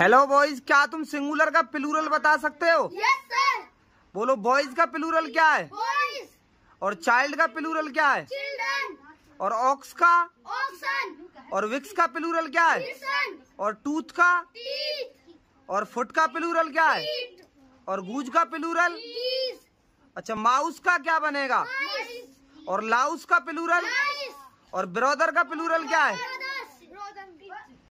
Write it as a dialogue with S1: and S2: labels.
S1: hello boys क्या तुम singular का प्लूरल बता सकते हो
S2: यस सर
S1: बोलो बॉयज का प्लूरल क्या है बॉयज और चाइल्ड का प्लूरल क्या है
S3: चिल्ड्रन
S1: और ऑक्स का
S3: ऑक्सन और विक्स
S1: का प्लूरल क्या है और टूथ का और फुट का प्लूरल क्या है और गूज का प्लूरल अच्छा माउस का क्या बनेगा और लाउस का प्लूरल और ब्रदर का प्लूरल क्या है